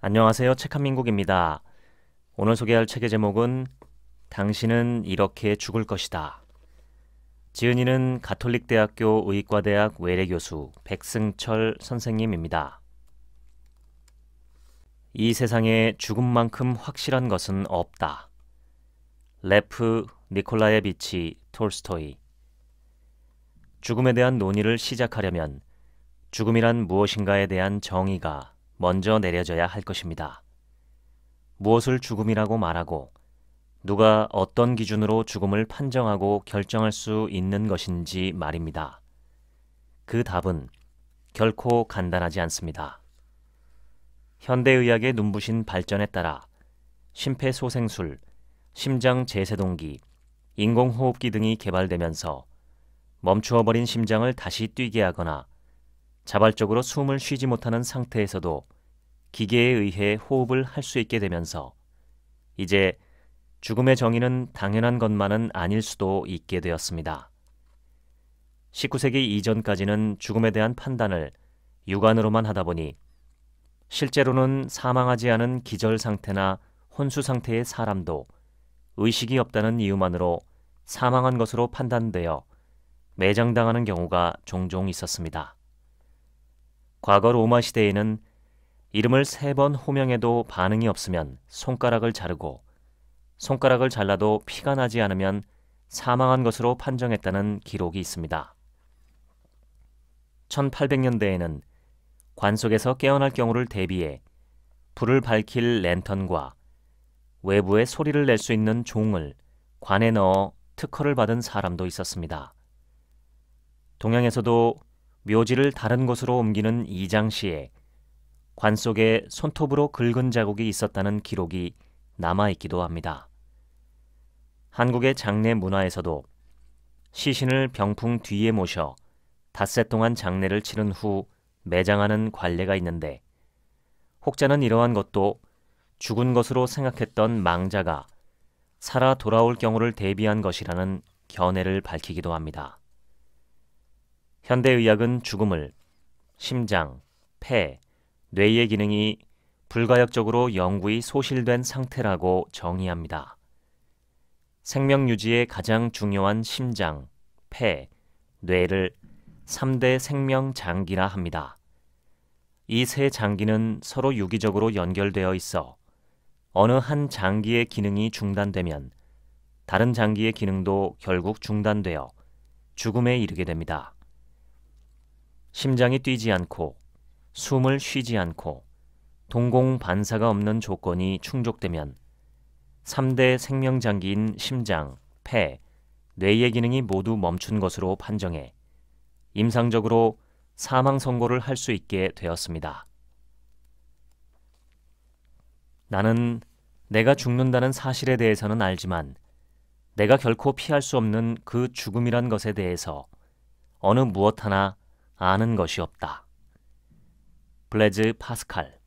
안녕하세요. 책한민국입니다. 오늘 소개할 책의 제목은 당신은 이렇게 죽을 것이다. 지은이는 가톨릭대학교 의과대학 외래교수 백승철 선생님입니다. 이 세상에 죽음만큼 확실한 것은 없다. 레프 니콜라의 비치 톨스토이 죽음에 대한 논의를 시작하려면 죽음이란 무엇인가에 대한 정의가 먼저 내려져야 할 것입니다. 무엇을 죽음이라고 말하고 누가 어떤 기준으로 죽음을 판정하고 결정할 수 있는 것인지 말입니다. 그 답은 결코 간단하지 않습니다. 현대의학의 눈부신 발전에 따라 심폐소생술, 심장 재세동기, 인공호흡기 등이 개발되면서 멈추어버린 심장을 다시 뛰게 하거나 자발적으로 숨을 쉬지 못하는 상태에서도 기계에 의해 호흡을 할 수 있게 되면서 이제 죽음의 정의는 당연한 것만은 아닐 수도 있게 되었습니다. 19세기 이전까지는 죽음에 대한 판단을 육안으로만 하다 보니 실제로는 사망하지 않은 기절 상태나 혼수 상태의 사람도 의식이 없다는 이유만으로 사망한 것으로 판단되어 매장당하는 경우가 종종 있었습니다. 과거 로마 시대에는 이름을 세 번 호명해도 반응이 없으면 손가락을 자르고 손가락을 잘라도 피가 나지 않으면 사망한 것으로 판정했다는 기록이 있습니다. 1800년대에는 관속에서 깨어날 경우를 대비해 불을 밝힐 랜턴과 외부의 소리를 낼 수 있는 종을 관에 넣어 특허를 받은 사람도 있었습니다. 동양에서도 묘지를 다른 곳으로 옮기는 이장 씨에관 속에 손톱으로 긁은 자국이 있었다는 기록이 남아 있기도 합니다. 한국의 장례 문화에서도 시신을 병풍 뒤에 모셔 닷새 동안 장례를 치른 후 매장하는 관례가 있는데 혹자는 이러한 것도 죽은 것으로 생각했던 망자가 살아 돌아올 경우를 대비한 것이라는 견해를 밝히기도 합니다. 현대의학은 죽음을 심장, 폐, 뇌의 기능이 불가역적으로 영구히 소실된 상태라고 정의합니다. 생명 유지의 가장 중요한 심장, 폐, 뇌를 3대 생명 장기라 합니다. 이 세 장기는 서로 유기적으로 연결되어 있어 어느 한 장기의 기능이 중단되면 다른 장기의 기능도 결국 중단되어 죽음에 이르게 됩니다. 심장이 뛰지 않고 숨을 쉬지 않고 동공 반사가 없는 조건이 충족되면 3대 생명장기인 심장, 폐, 뇌의 기능이 모두 멈춘 것으로 판정해 임상적으로 사망 선고를 할 수 있게 되었습니다. 나는 내가 죽는다는 사실에 대해서는 알지만 내가 결코 피할 수 없는 그 죽음이란 것에 대해서 어느 무엇 하나 아는 것이 없다. 블레즈 파스칼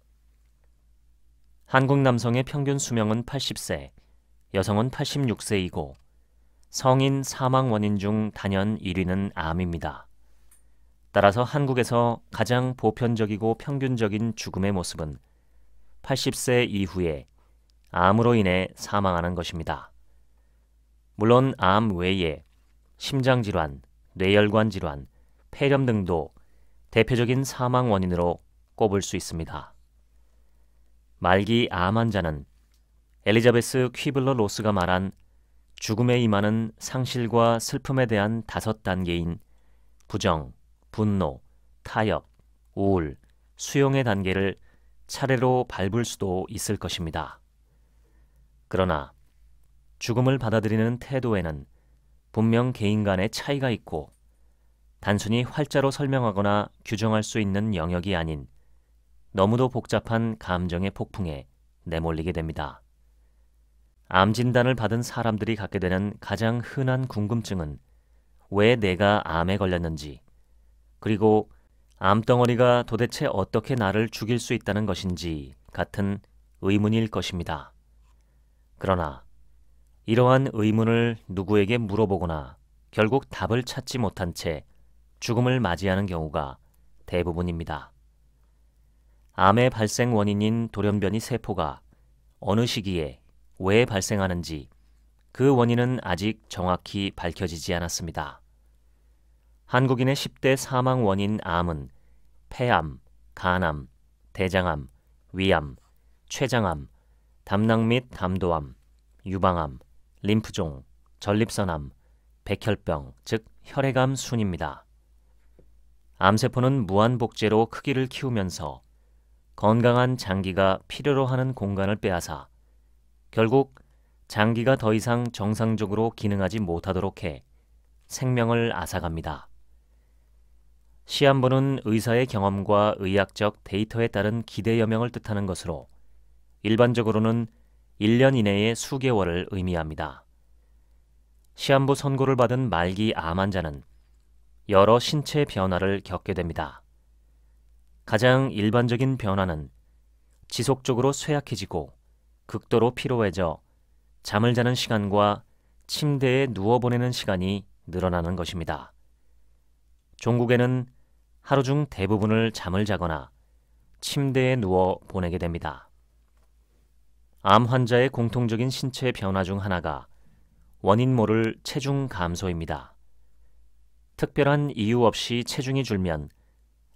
한국 남성의 평균 수명은 80세, 여성은 86세이고 성인 사망 원인 중 단연 1위는 암입니다. 따라서 한국에서 가장 보편적이고 평균적인 죽음의 모습은 80세 이후에 암으로 인해 사망하는 것입니다. 물론 암 외에 심장질환, 뇌혈관 질환, 폐렴 등도 대표적인 사망 원인으로 꼽을 수 있습니다. 말기 암 환자는 엘리자베스 퀴블러 로스가 말한 죽음에 임하는 상실과 슬픔에 대한 다섯 단계인 부정, 분노, 타협, 우울, 수용의 단계를 차례로 밟을 수도 있을 것입니다. 그러나 죽음을 받아들이는 태도에는 분명 개인 간의 차이가 있고 단순히 활자로 설명하거나 규정할 수 있는 영역이 아닌 너무도 복잡한 감정의 폭풍에 내몰리게 됩니다. 암 진단을 받은 사람들이 갖게 되는 가장 흔한 궁금증은 왜 내가 암에 걸렸는지, 그리고 암덩어리가 도대체 어떻게 나를 죽일 수 있다는 것인지 같은 의문일 것입니다. 그러나 이러한 의문을 누구에게 물어보거나 결국 답을 찾지 못한 채 죽음을 맞이하는 경우가 대부분입니다. 암의 발생 원인인 돌연변이 세포가 어느 시기에 왜 발생하는지 그 원인은 아직 정확히 밝혀지지 않았습니다. 한국인의 10대 사망 원인 암은 폐암, 간암, 대장암, 위암, 췌장암, 담낭 및 담도암, 유방암, 림프종, 전립선암, 백혈병, 즉 혈액암 순입니다. 암세포는 무한복제로 크기를 키우면서 건강한 장기가 필요로 하는 공간을 빼앗아 결국 장기가 더 이상 정상적으로 기능하지 못하도록 해 생명을 앗아갑니다. 시한부는 의사의 경험과 의학적 데이터에 따른 기대 여명을 뜻하는 것으로 일반적으로는 1년 이내의 수개월을 의미합니다. 시한부 선고를 받은 말기 암 환자는 여러 신체 변화를 겪게 됩니다. 가장 일반적인 변화는 지속적으로 쇠약해지고 극도로 피로해져 잠을 자는 시간과 침대에 누워 보내는 시간이 늘어나는 것입니다. 종국에는 하루 중 대부분을 잠을 자거나 침대에 누워 보내게 됩니다. 암 환자의 공통적인 신체 변화 중 하나가 원인 모를 체중 감소입니다. 특별한 이유 없이 체중이 줄면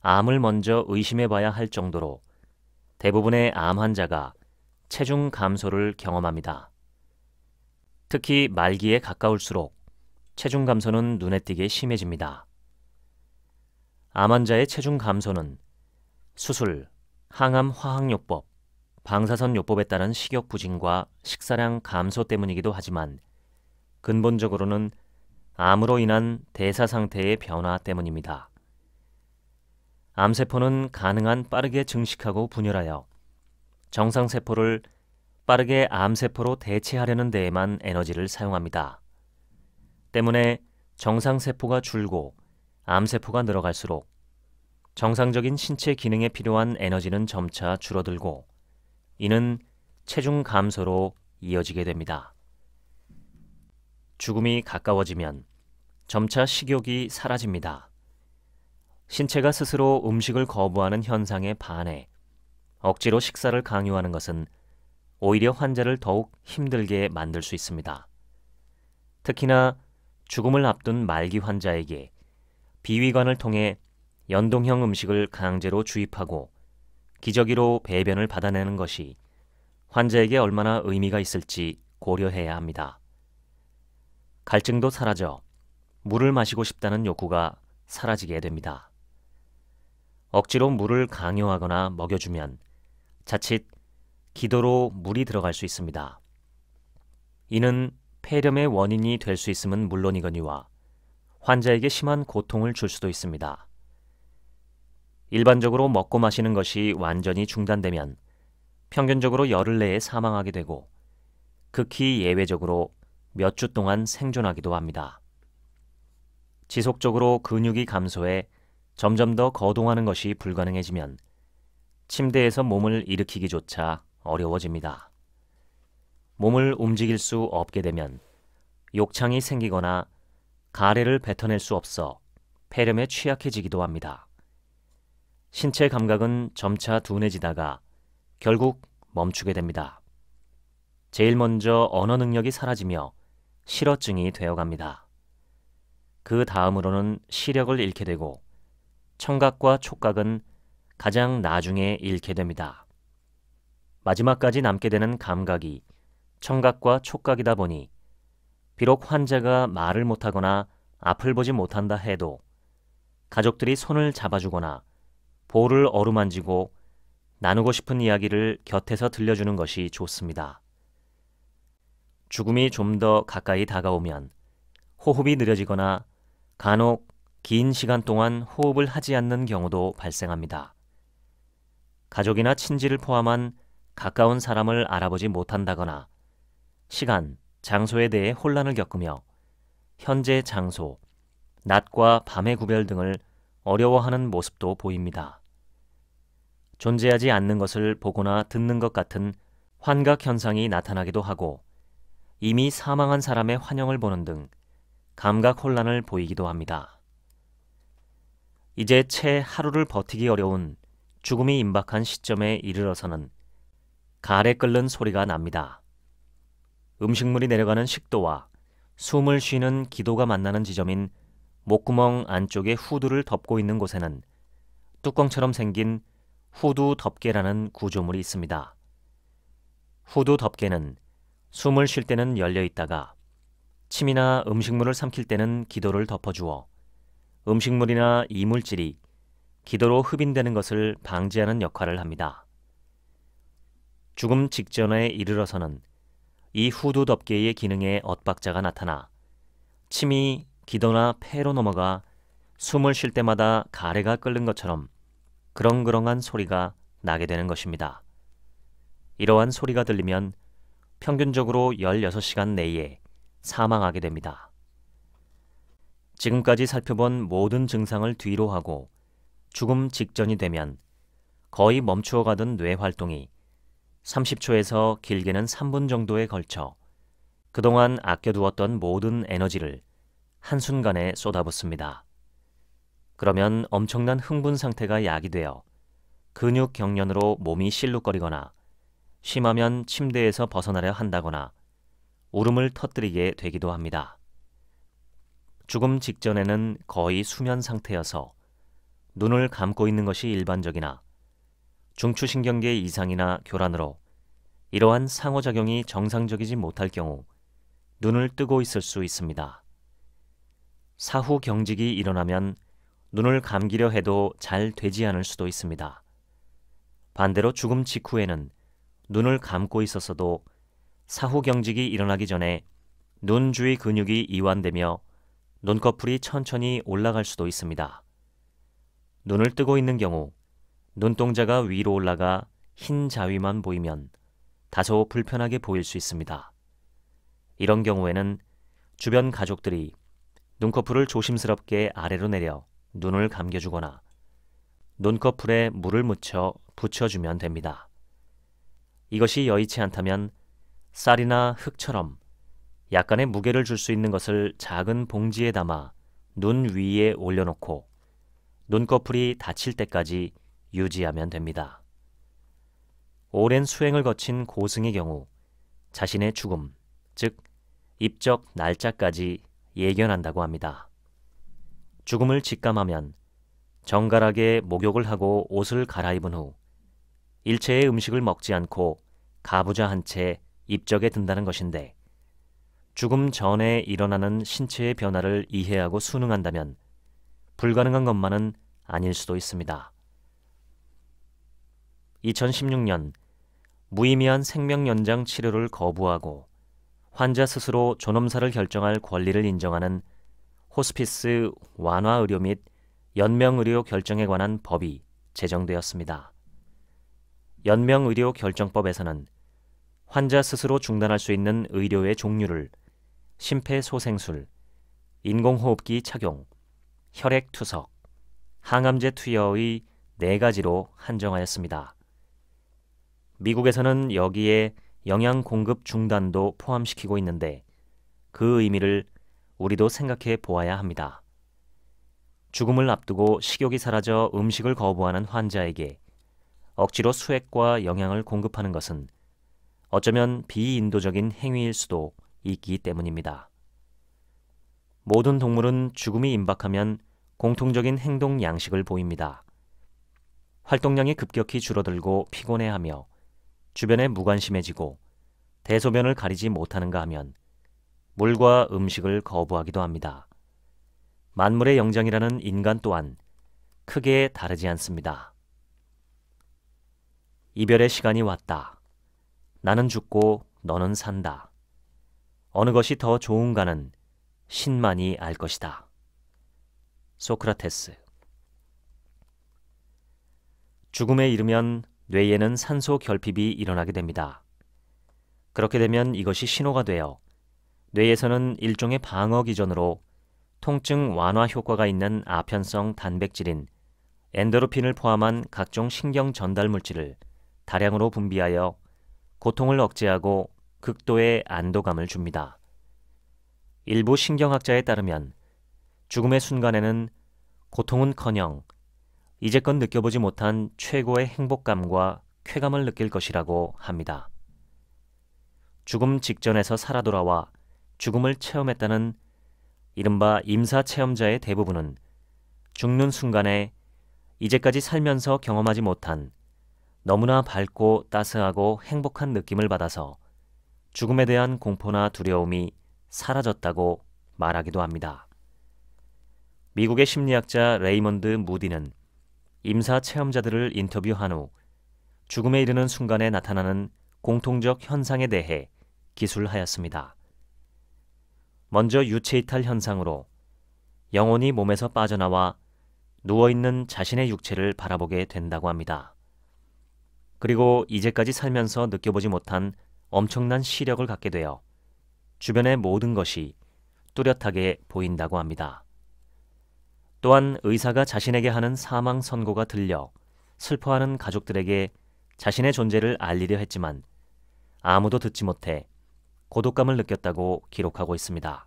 암을 먼저 의심해 봐야 할 정도로 대부분의 암 환자가 체중 감소를 경험합니다. 특히 말기에 가까울수록 체중 감소는 눈에 띄게 심해집니다. 암 환자의 체중 감소는 수술, 항암 화학요법, 방사선 요법에 따른 식욕 부진과 식사량 감소 때문이기도 하지만 근본적으로는 암으로 인한 대사 상태의 변화 때문입니다. 암세포는 가능한 빠르게 증식하고 분열하여 정상세포를 빠르게 암세포로 대체하려는 데에만 에너지를 사용합니다. 때문에 정상세포가 줄고 암세포가 늘어갈수록 정상적인 신체 기능에 필요한 에너지는 점차 줄어들고 이는 체중 감소로 이어지게 됩니다. 죽음이 가까워지면 점차 식욕이 사라집니다. 신체가 스스로 음식을 거부하는 현상에 반해 억지로 식사를 강요하는 것은 오히려 환자를 더욱 힘들게 만들 수 있습니다. 특히나 죽음을 앞둔 말기 환자에게 비위관을 통해 연동형 음식을 강제로 주입하고 기저귀로 배변을 받아내는 것이 환자에게 얼마나 의미가 있을지 고려해야 합니다. 갈증도 사라져 물을 마시고 싶다는 욕구가 사라지게 됩니다. 억지로 물을 강요하거나 먹여주면 자칫 기도로 물이 들어갈 수 있습니다. 이는 폐렴의 원인이 될 수 있음은 물론이거니와 환자에게 심한 고통을 줄 수도 있습니다. 일반적으로 먹고 마시는 것이 완전히 중단되면 평균적으로 열흘 내에 사망하게 되고 극히 예외적으로 몇주 동안 생존하기도 합니다. 지속적으로 근육이 감소해 점점 더 거동하는 것이 불가능해지면 침대에서 몸을 일으키기조차 어려워집니다. 몸을 움직일 수 없게 되면 욕창이 생기거나 가래를 뱉어낼 수 없어 폐렴에 취약해지기도 합니다. 신체 감각은 점차 둔해지다가 결국 멈추게 됩니다. 제일 먼저 언어 능력이 사라지며 실어증이 되어갑니다. 그 다음으로는 시력을 잃게 되고 청각과 촉각은 가장 나중에 잃게 됩니다. 마지막까지 남게 되는 감각이 청각과 촉각이다 보니 비록 환자가 말을 못하거나 앞을 보지 못한다 해도 가족들이 손을 잡아주거나 볼을 어루만지고 나누고 싶은 이야기를 곁에서 들려주는 것이 좋습니다. 죽음이 좀 더 가까이 다가오면 호흡이 느려지거나 간혹 긴 시간 동안 호흡을 하지 않는 경우도 발생합니다. 가족이나 친지를 포함한 가까운 사람을 알아보지 못한다거나 시간, 장소에 대해 혼란을 겪으며 현재 장소, 낮과 밤의 구별 등을 어려워하는 모습도 보입니다. 존재하지 않는 것을 보거나 듣는 것 같은 환각 현상이 나타나기도 하고 이미 사망한 사람의 환영을 보는 등 감각 혼란을 보이기도 합니다. 이제 채 하루를 버티기 어려운 죽음이 임박한 시점에 이르러서는 가래 끓는 소리가 납니다. 음식물이 내려가는 식도와 숨을 쉬는 기도가 만나는 지점인 목구멍 안쪽에 후두를 덮고 있는 곳에는 뚜껑처럼 생긴 후두 덮개라는 구조물이 있습니다. 후두 덮개는 숨을 쉴 때는 열려 있다가 침이나 음식물을 삼킬 때는 기도를 덮어주어 음식물이나 이물질이 기도로 흡인되는 것을 방지하는 역할을 합니다. 죽음 직전에 이르러서는 이 후두 덮개의 기능에 엇박자가 나타나 침이 기도나 폐로 넘어가 숨을 쉴 때마다 가래가 끓는 것처럼 그렁그렁한 소리가 나게 되는 것입니다. 이러한 소리가 들리면 평균적으로 16시간 내에 사망하게 됩니다. 지금까지 살펴본 모든 증상을 뒤로 하고 죽음 직전이 되면 거의 멈추어 가던 뇌 활동이 30초에서 길게는 3분 정도에 걸쳐 그동안 아껴두었던 모든 에너지를 한순간에 쏟아붓습니다. 그러면 엄청난 흥분 상태가 야기되어 근육 경련으로 몸이 실룩거리거나 심하면 침대에서 벗어나려 한다거나 울음을 터뜨리게 되기도 합니다. 죽음 직전에는 거의 수면 상태여서 눈을 감고 있는 것이 일반적이나 중추신경계 이상이나 교란으로 이러한 상호작용이 정상적이지 못할 경우 눈을 뜨고 있을 수 있습니다. 사후 경직이 일어나면 눈을 감기려 해도 잘 되지 않을 수도 있습니다. 반대로 죽음 직후에는 눈을 감고 있었어도 사후 경직이 일어나기 전에 눈 주위 근육이 이완되며 눈꺼풀이 천천히 올라갈 수도 있습니다. 눈을 뜨고 있는 경우 눈동자가 위로 올라가 흰 자위만 보이면 다소 불편하게 보일 수 있습니다. 이런 경우에는 주변 가족들이 눈꺼풀을 조심스럽게 아래로 내려 눈을 감겨주거나 눈꺼풀에 물을 묻혀 붙여주면 됩니다. 이것이 여의치 않다면 쌀이나 흙처럼 약간의 무게를 줄 수 있는 것을 작은 봉지에 담아 눈 위에 올려놓고 눈꺼풀이 다칠 때까지 유지하면 됩니다. 오랜 수행을 거친 고승의 경우 자신의 죽음, 즉 입적 날짜까지 예견한다고 합니다. 죽음을 직감하면 정갈하게 목욕을 하고 옷을 갈아입은 후 일체의 음식을 먹지 않고 가부좌 한 채 입적에 든다는 것인데 죽음 전에 일어나는 신체의 변화를 이해하고 순응한다면 불가능한 것만은 아닐 수도 있습니다. 2016년 무의미한 생명 연장 치료를 거부하고 환자 스스로 존엄사를 결정할 권리를 인정하는 호스피스 완화 의료 및 연명 의료 결정에 관한 법이 제정되었습니다. 연명의료결정법에서는 환자 스스로 중단할 수 있는 의료의 종류를 심폐소생술, 인공호흡기 착용, 혈액투석, 항암제 투여의 네 가지로 한정하였습니다. 미국에서는 여기에 영양 공급 중단도 포함시키고 있는데 그 의미를 우리도 생각해 보아야 합니다. 죽음을 앞두고 식욕이 사라져 음식을 거부하는 환자에게 억지로 수액과 영양을 공급하는 것은 어쩌면 비인도적인 행위일 수도 있기 때문입니다. 모든 동물은 죽음이 임박하면 공통적인 행동 양식을 보입니다. 활동량이 급격히 줄어들고 피곤해하며 주변에 무관심해지고 대소변을 가리지 못하는가 하면 물과 음식을 거부하기도 합니다. 만물의 영장이라는 인간 또한 크게 다르지 않습니다. 이별의 시간이 왔다. 나는 죽고 너는 산다. 어느 것이 더 좋은가는 신만이 알 것이다. 소크라테스 죽음에 이르면 뇌에는 산소 결핍이 일어나게 됩니다. 그렇게 되면 이것이 신호가 되어 뇌에서는 일종의 방어 기전으로 통증 완화 효과가 있는 아편성 단백질인 엔더로핀을 포함한 각종 신경 전달 물질을 다량으로 분비하여 고통을 억제하고 극도의 안도감을 줍니다. 일부 신경학자에 따르면 죽음의 순간에는 고통은커녕 이제껏 느껴보지 못한 최고의 행복감과 쾌감을 느낄 것이라고 합니다. 죽음 직전에서 살아 돌아와 죽음을 체험했다는 이른바 임사 체험자의 대부분은 죽는 순간에 이제까지 살면서 경험하지 못한 너무나 밝고 따스하고 행복한 느낌을 받아서 죽음에 대한 공포나 두려움이 사라졌다고 말하기도 합니다. 미국의 심리학자 레이먼드 무디는 임사 체험자들을 인터뷰한 후 죽음에 이르는 순간에 나타나는 공통적 현상에 대해 기술하였습니다. 먼저 유체이탈 현상으로 영혼이 몸에서 빠져나와 누워있는 자신의 육체를 바라보게 된다고 합니다. 그리고 이제까지 살면서 느껴보지 못한 엄청난 시력을 갖게 되어 주변의 모든 것이 뚜렷하게 보인다고 합니다. 또한 의사가 자신에게 하는 사망 선고가 들려 슬퍼하는 가족들에게 자신의 존재를 알리려 했지만 아무도 듣지 못해 고독감을 느꼈다고 기록하고 있습니다.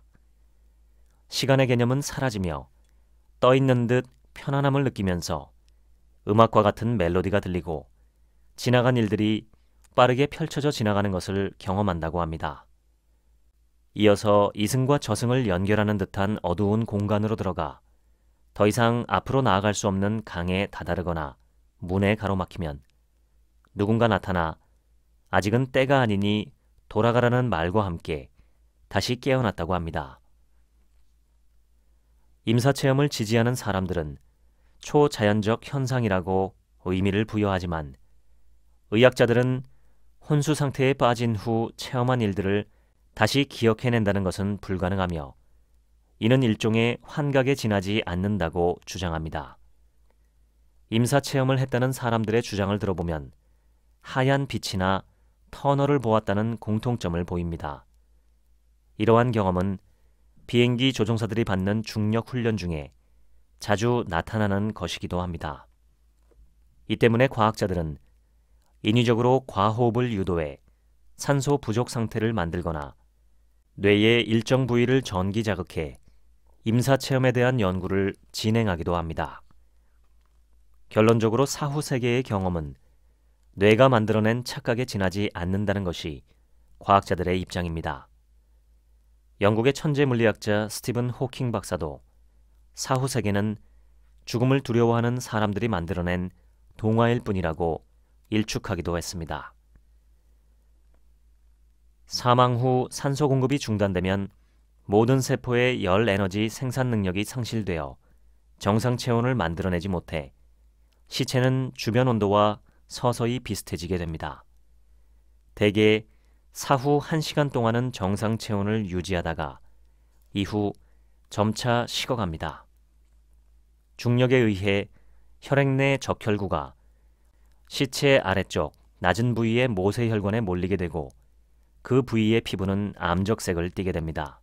시간의 개념은 사라지며 떠 있는 듯 편안함을 느끼면서 음악과 같은 멜로디가 들리고 지나간 일들이 빠르게 펼쳐져 지나가는 것을 경험한다고 합니다. 이어서 이승과 저승을 연결하는 듯한 어두운 공간으로 들어가 더 이상 앞으로 나아갈 수 없는 강에 다다르거나 문에 가로막히면 누군가 나타나 아직은 때가 아니니 돌아가라는 말과 함께 다시 깨어났다고 합니다. 임사체험을 지지하는 사람들은 초자연적 현상이라고 의미를 부여하지만 의학자들은 혼수 상태에 빠진 후 체험한 일들을 다시 기억해낸다는 것은 불가능하며 이는 일종의 환각에 지나지 않는다고 주장합니다. 임사체험을 했다는 사람들의 주장을 들어보면 하얀 빛이나 터널을 보았다는 공통점을 보입니다. 이러한 경험은 비행기 조종사들이 받는 중력 훈련 중에 자주 나타나는 것이기도 합니다. 이 때문에 과학자들은 인위적으로 과호흡을 유도해 산소 부족 상태를 만들거나 뇌의 일정 부위를 전기 자극해 임사체험에 대한 연구를 진행하기도 합니다. 결론적으로 사후 세계의 경험은 뇌가 만들어낸 착각에 지나지 않는다는 것이 과학자들의 입장입니다. 영국의 천재 물리학자 스티븐 호킹 박사도 사후 세계는 죽음을 두려워하는 사람들이 만들어낸 동화일 뿐이라고 일축하기도 했습니다. 사망 후 산소 공급이 중단되면 모든 세포의 열 에너지 생산 능력이 상실되어 정상 체온을 만들어내지 못해 시체는 주변 온도와 서서히 비슷해지게 됩니다. 대개 사후 1시간 동안은 정상 체온을 유지하다가 이후 점차 식어갑니다. 중력에 의해 혈액 내 적혈구가 시체 아래쪽 낮은 부위의 모세혈관에 몰리게 되고 그 부위의 피부는 암적색을 띠게 됩니다.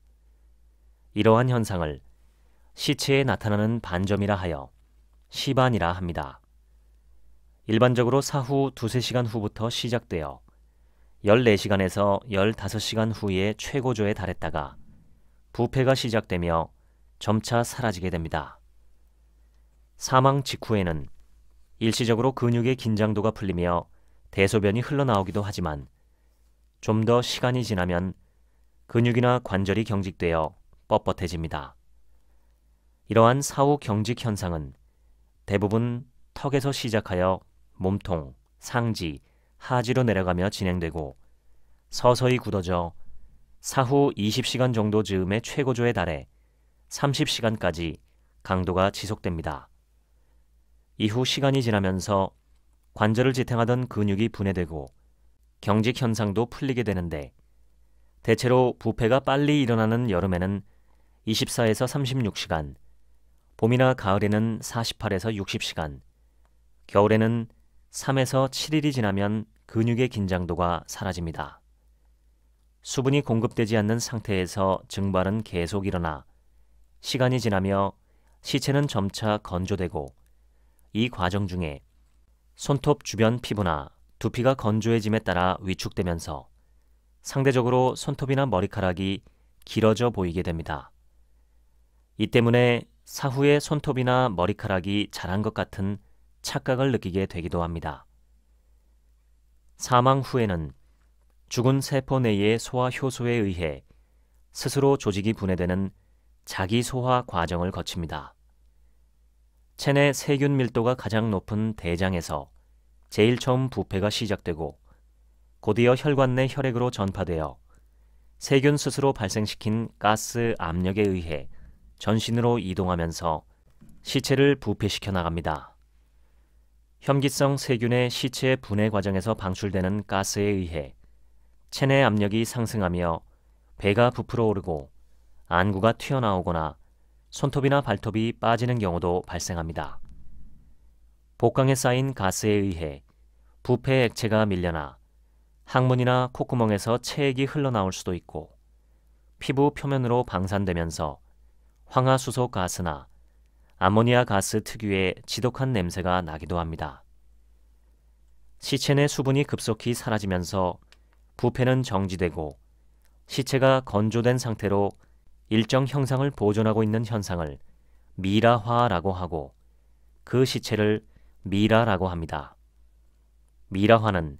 이러한 현상을 시체에 나타나는 반점이라 하여 시반이라 합니다. 일반적으로 사후 두세 시간 후부터 시작되어 14시간에서 15시간 후에 최고조에 달했다가 부패가 시작되며 점차 사라지게 됩니다. 사망 직후에는 일시적으로 근육의 긴장도가 풀리며 대소변이 흘러나오기도 하지만 좀 더 시간이 지나면 근육이나 관절이 경직되어 뻣뻣해집니다. 이러한 사후 경직 현상은 대부분 턱에서 시작하여 몸통, 상지, 하지로 내려가며 진행되고 서서히 굳어져 사후 20시간 정도 즈음의 최고조에 달해 30시간까지 강도가 지속됩니다. 이후 시간이 지나면서 관절을 지탱하던 근육이 분해되고 경직 현상도 풀리게 되는데 대체로 부패가 빨리 일어나는 여름에는 24에서 36시간, 봄이나 가을에는 48에서 60시간, 겨울에는 3에서 7일이 지나면 근육의 긴장도가 사라집니다. 수분이 공급되지 않는 상태에서 증발은 계속 일어나 시간이 지나며 시체는 점차 건조되고 이 과정 중에 손톱 주변 피부나 두피가 건조해짐에 따라 위축되면서 상대적으로 손톱이나 머리카락이 길어져 보이게 됩니다. 이 때문에 사후에 손톱이나 머리카락이 자란 것 같은 착각을 느끼게 되기도 합니다. 사망 후에는 죽은 세포 내의 소화 효소에 의해 스스로 조직이 분해되는 자기 소화 과정을 거칩니다. 체내 세균 밀도가 가장 높은 대장에서 제일 처음 부패가 시작되고 곧이어 혈관 내 혈액으로 전파되어 세균 스스로 발생시킨 가스 압력에 의해 전신으로 이동하면서 시체를 부패시켜 나갑니다. 혐기성 세균의 시체 분해 과정에서 방출되는 가스에 의해 체내 압력이 상승하며 배가 부풀어 오르고 안구가 튀어나오거나 손톱이나 발톱이 빠지는 경우도 발생합니다. 복강에 쌓인 가스에 의해 부패 액체가 밀려나 항문이나 콧구멍에서 체액이 흘러나올 수도 있고 피부 표면으로 방산되면서 황화수소 가스나 아모니아 가스 특유의 지독한 냄새가 나기도 합니다. 시체 내 수분이 급속히 사라지면서 부패는 정지되고 시체가 건조된 상태로 일정 형상을 보존하고 있는 현상을 미라화라고 하고 그 시체를 미라라고 합니다. 미라화는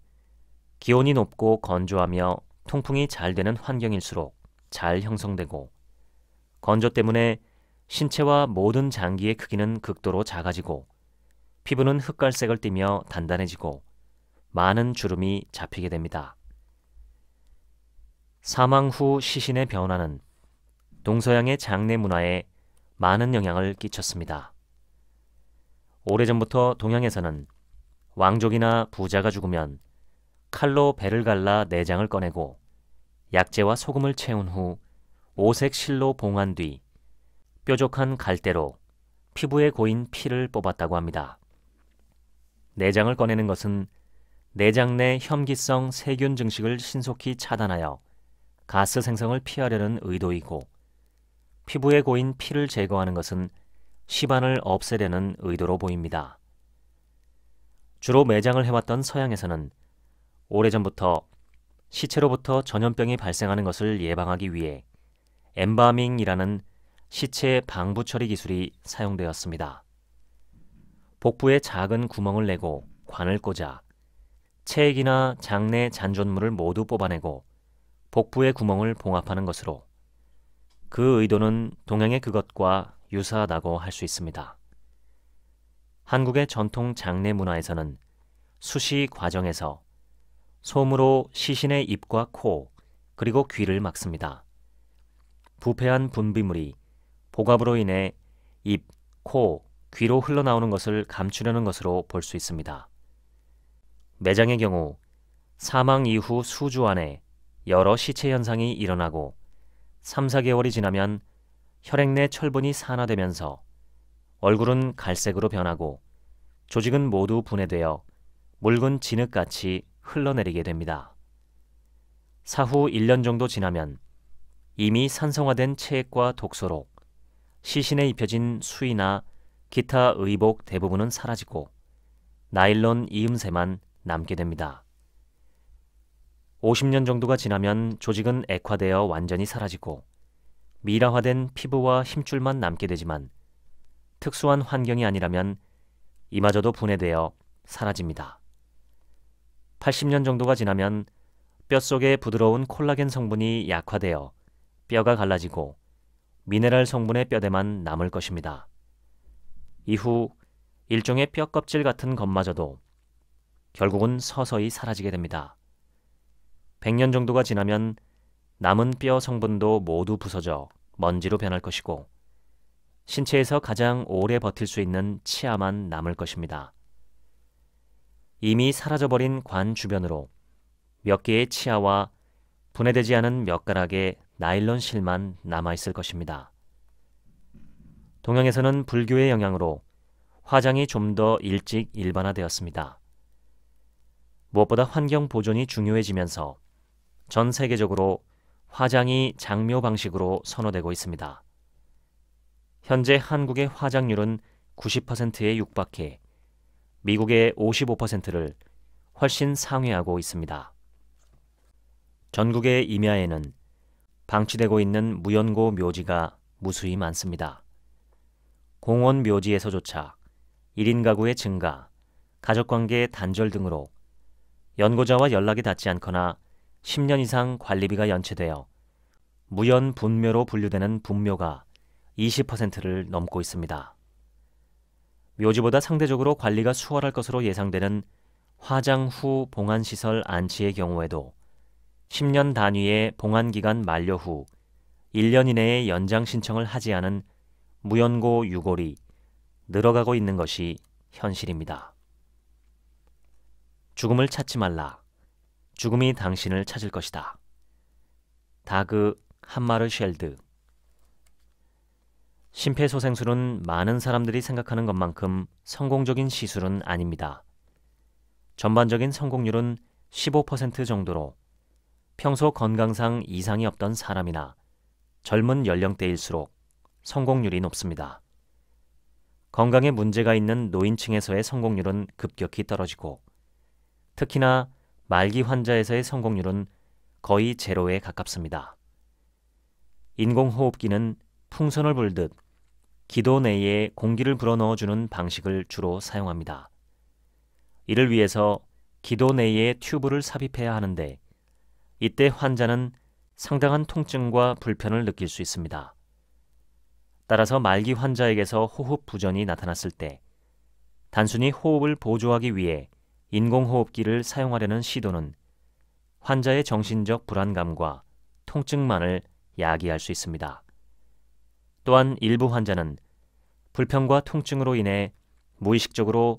기온이 높고 건조하며 통풍이 잘 되는 환경일수록 잘 형성되고 건조 때문에 신체와 모든 장기의 크기는 극도로 작아지고 피부는 흑갈색을 띠며 단단해지고 많은 주름이 잡히게 됩니다. 사망 후 시신의 변화는 동서양의 장례 문화에 많은 영향을 끼쳤습니다. 오래전부터 동양에서는 왕족이나 부자가 죽으면 칼로 배를 갈라 내장을 꺼내고 약재와 소금을 채운 후 오색 실로 봉한 뒤 뾰족한 갈대로 피부에 고인 피를 뽑았다고 합니다. 내장을 꺼내는 것은 내장 내 혐기성 세균 증식을 신속히 차단하여 가스 생성을 피하려는 의도이고 피부에 고인 피를 제거하는 것은 시반을 없애려는 의도로 보입니다. 주로 매장을 해왔던 서양에서는 오래전부터 시체로부터 전염병이 발생하는 것을 예방하기 위해 엠바밍이라는 시체 방부 처리 기술이 사용되었습니다. 복부에 작은 구멍을 내고 관을 꽂아 체액이나 장내 잔존물을 모두 뽑아내고 복부의 구멍을 봉합하는 것으로 그 의도는 동양의 그것과 유사하다고 할 수 있습니다. 한국의 전통 장례 문화에서는 수시 과정에서 솜으로 시신의 입과 코 그리고 귀를 막습니다. 부패한 분비물이 복압으로 인해 입, 코, 귀로 흘러나오는 것을 감추려는 것으로 볼 수 있습니다. 매장의 경우 사망 이후 수주 안에 여러 시체 현상이 일어나고 3, 4개월이 지나면 혈액 내 철분이 산화되면서 얼굴은 갈색으로 변하고 조직은 모두 분해되어 묽은 진흙같이 흘러내리게 됩니다. 사후 1년 정도 지나면 이미 산성화된 체액과 독소로 시신에 입혀진 수의나 기타 의복 대부분은 사라지고 나일론 이음새만 남게 됩니다. 50년 정도가 지나면 조직은 액화되어 완전히 사라지고 미라화된 피부와 힘줄만 남게 되지만 특수한 환경이 아니라면 이마저도 분해되어 사라집니다. 80년 정도가 지나면 뼛속의 부드러운 콜라겐 성분이 약화되어 뼈가 갈라지고 미네랄 성분의 뼈대만 남을 것입니다. 이후 일종의 뼈껍질 같은 것마저도 결국은 서서히 사라지게 됩니다. 100년 정도가 지나면 남은 뼈 성분도 모두 부서져 먼지로 변할 것이고 신체에서 가장 오래 버틸 수 있는 치아만 남을 것입니다. 이미 사라져버린 관 주변으로 몇 개의 치아와 분해되지 않은 몇 가락의 나일론 실만 남아있을 것입니다. 동양에서는 불교의 영향으로 화장이 좀 더 일찍 일반화되었습니다. 무엇보다 환경 보존이 중요해지면서 전 세계적으로 화장이 장묘 방식으로 선호되고 있습니다. 현재 한국의 화장률은 90%에 육박해 미국의 55%를 훨씬 상회하고 있습니다. 전국의 임야에는 방치되고 있는 무연고 묘지가 무수히 많습니다. 공원 묘지에서조차 1인 가구의 증가, 가족관계 단절 등으로 연고자와 연락이 닿지 않거나 10년 이상 관리비가 연체되어 무연 분묘로 분류되는 분묘가 20%를 넘고 있습니다. 묘지보다 상대적으로 관리가 수월할 것으로 예상되는 화장 후 봉안시설 안치의 경우에도 10년 단위의 봉안기간 만료 후 1년 이내에 연장 신청을 하지 않은 무연고 유골이 늘어가고 있는 것이 현실입니다. 죽음을 찾지 말라. 죽음이 당신을 찾을 것이다. 다그 한마르 쉘드 심폐소생술은 많은 사람들이 생각하는 것만큼 성공적인 시술은 아닙니다. 전반적인 성공률은 15% 정도로 평소 건강상 이상이 없던 사람이나 젊은 연령대일수록 성공률이 높습니다. 건강에 문제가 있는 노인층에서의 성공률은 급격히 떨어지고 특히나 말기 환자에서의 성공률은 거의 제로에 가깝습니다. 인공호흡기는 풍선을 불듯 기도 내에 공기를 불어넣어주는 방식을 주로 사용합니다. 이를 위해서 기도 내에 튜브를 삽입해야 하는데 이때 환자는 상당한 통증과 불편을 느낄 수 있습니다. 따라서 말기 환자에게서 호흡 부전이 나타났을 때 단순히 호흡을 보조하기 위해 인공호흡기를 사용하려는 시도는 환자의 정신적 불안감과 통증만을 야기할 수 있습니다. 또한 일부 환자는 불편과 통증으로 인해 무의식적으로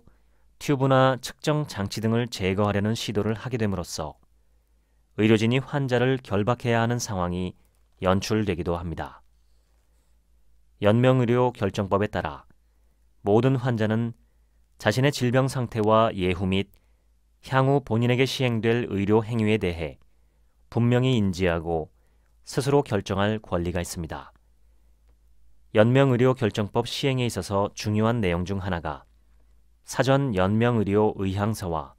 튜브나 측정 장치 등을 제거하려는 시도를 하게 됨으로써 의료진이 환자를 결박해야 하는 상황이 연출되기도 합니다. 연명의료 결정법에 따라 모든 환자는 자신의 질병 상태와 예후 및 향후 본인에게 시행될 의료 행위에 대해 분명히 인지하고 스스로 결정할 권리가 있습니다. 연명의료결정법 시행에 있어서 중요한 내용 중 하나가 사전 연명의료 의향서와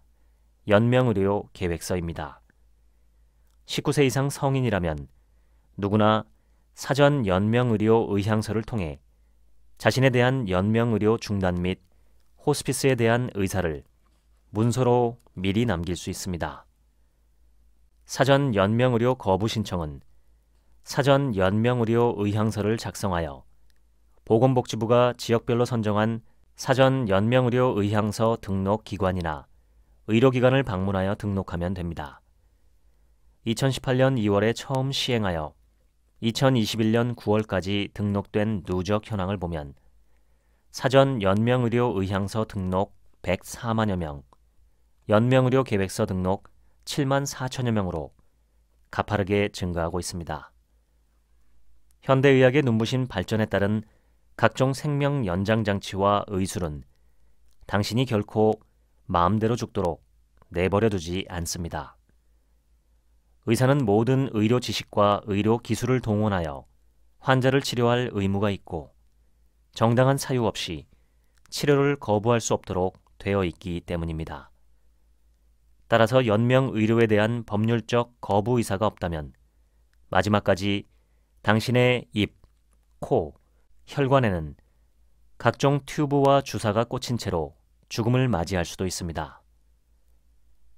연명의료 계획서입니다. 19세 이상 성인이라면 누구나 사전 연명의료 의향서를 통해 자신에 대한 연명의료 중단 및 호스피스에 대한 의사를 문서로 미리 남길 수 있습니다. 사전 연명의료 거부 신청은 사전 연명의료 의향서를 작성하여 보건복지부가 지역별로 선정한 사전 연명의료 의향서 등록 기관이나 의료기관을 방문하여 등록하면 됩니다. 2018년 2월에 처음 시행하여 2021년 9월까지 등록된 누적 현황을 보면 사전 연명의료 의향서 등록 104만여 명, 연명의료 계획서 등록 7만 4천여 명으로 가파르게 증가하고 있습니다. 현대의학의 눈부신 발전에 따른 각종 생명 연장 장치와 의술은 당신이 결코 마음대로 죽도록 내버려 두지 않습니다. 의사는 모든 의료 지식과 의료 기술을 동원하여 환자를 치료할 의무가 있고 정당한 사유 없이 치료를 거부할 수 없도록 되어 있기 때문입니다. 따라서 연명 의료에 대한 법률적 거부 의사가 없다면 마지막까지 당신의 입, 코, 혈관에는 각종 튜브와 주사가 꽂힌 채로 죽음을 맞이할 수도 있습니다.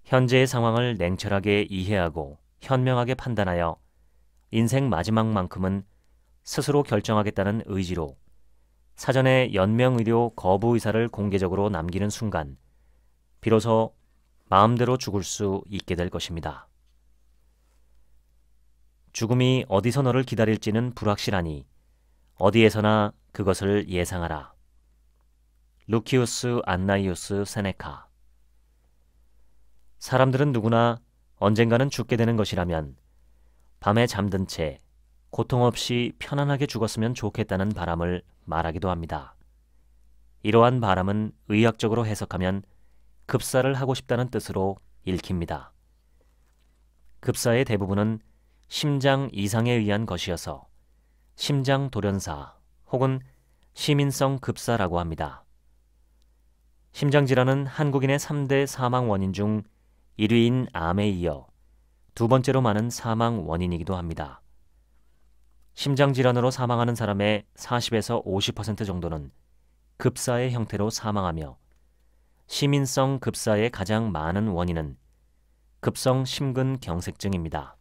현재의 상황을 냉철하게 이해하고 현명하게 판단하여 인생 마지막만큼은 스스로 결정하겠다는 의지로 사전에 연명의료 거부 의사를 공개적으로 남기는 순간 비로소 마음대로 죽을 수 있게 될 것입니다. 죽음이 어디서 너를 기다릴지는 불확실하니 어디에서나 그것을 예상하라. 루키우스 안나이우스 세네카 사람들은 누구나 언젠가는 죽게 되는 것이라면 밤에 잠든 채 고통 없이 편안하게 죽었으면 좋겠다는 바람을 말하기도 합니다. 이러한 바람은 의학적으로 해석하면 급사를 하고 싶다는 뜻으로 읽힙니다. 급사의 대부분은 심장 이상에 의한 것이어서 심장 돌연사 혹은 시민성 급사라고 합니다. 심장질환은 한국인의 3대 사망 원인 중 1위인 암에 이어 두 번째로 많은 사망 원인이기도 합니다. 심장질환으로 사망하는 사람의 40에서 50% 정도는 급사의 형태로 사망하며 시민성 급사의 가장 많은 원인은 급성 심근경색증입니다.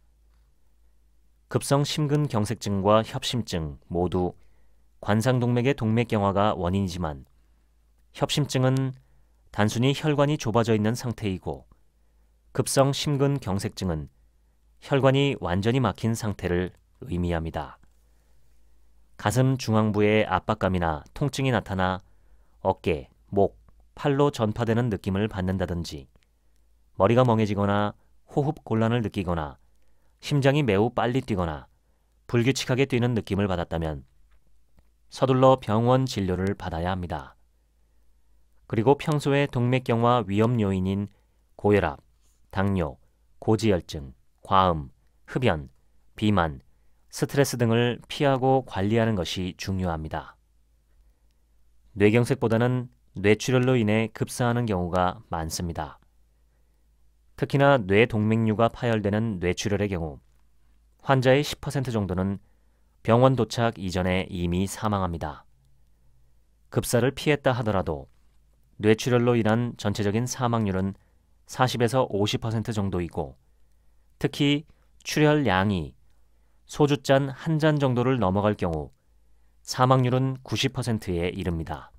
급성 심근경색증과 협심증 모두 관상동맥의 동맥경화가 원인이지만 협심증은 단순히 혈관이 좁아져 있는 상태이고 급성 심근경색증은 혈관이 완전히 막힌 상태를 의미합니다. 가슴 중앙부에 압박감이나 통증이 나타나 어깨, 목, 팔로 전파되는 느낌을 받는다든지 머리가 멍해지거나 호흡 곤란을 느끼거나 심장이 매우 빨리 뛰거나 불규칙하게 뛰는 느낌을 받았다면 서둘러 병원 진료를 받아야 합니다. 그리고 평소에 동맥경화 위험 요인인 고혈압, 당뇨, 고지혈증, 과음, 흡연, 비만, 스트레스 등을 피하고 관리하는 것이 중요합니다. 뇌경색보다는 뇌출혈로 인해 급사하는 경우가 많습니다. 특히나 뇌동맥류가 파열되는 뇌출혈의 경우 환자의 10% 정도는 병원 도착 이전에 이미 사망합니다. 급사를 피했다 하더라도 뇌출혈로 인한 전체적인 사망률은 40에서 50% 정도이고 특히 출혈량이 소주잔 한 잔 정도를 넘어갈 경우 사망률은 90%에 이릅니다.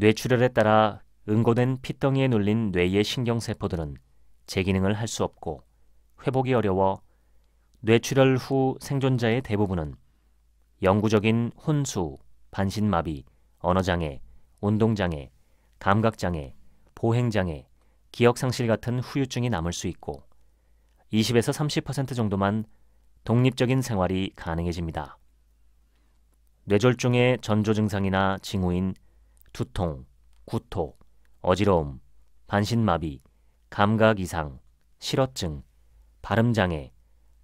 뇌출혈에 따라 응고된 핏덩이에 눌린 뇌의 신경세포들은 재기능을 할 수 없고 회복이 어려워 뇌출혈 후 생존자의 대부분은 영구적인 혼수, 반신마비, 언어장애, 운동장애, 감각장애, 보행장애, 기억상실 같은 후유증이 남을 수 있고 20에서 30% 정도만 독립적인 생활이 가능해집니다. 뇌졸중의 전조 증상이나 징후인 두통, 구토, 어지러움, 반신마비, 감각 이상, 실어증, 발음장애,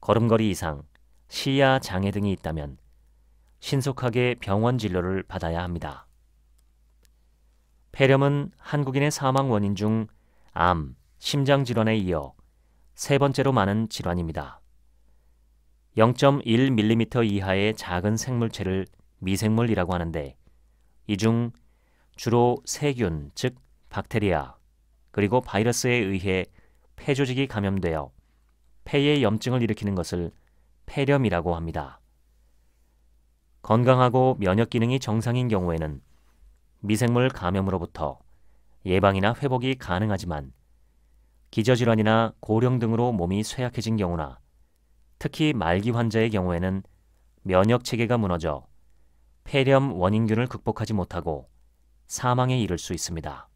걸음걸이 이상, 시야 장애 등이 있다면 신속하게 병원 진료를 받아야 합니다. 폐렴은 한국인의 사망 원인 중 암, 심장 질환에 이어 세 번째로 많은 질환입니다. 0.1mm 이하의 작은 생물체를 미생물이라고 하는데 이 중 주로 세균, 즉 박테리아, 그리고 바이러스에 의해 폐조직이 감염되어 폐에 염증을 일으키는 것을 폐렴이라고 합니다. 건강하고 면역 기능이 정상인 경우에는 미생물 감염으로부터 예방이나 회복이 가능하지만 기저질환이나 고령 등으로 몸이 쇠약해진 경우나 특히 말기 환자의 경우에는 면역 체계가 무너져 폐렴 원인균을 극복하지 못하고 사망에 이를 수 있습니다.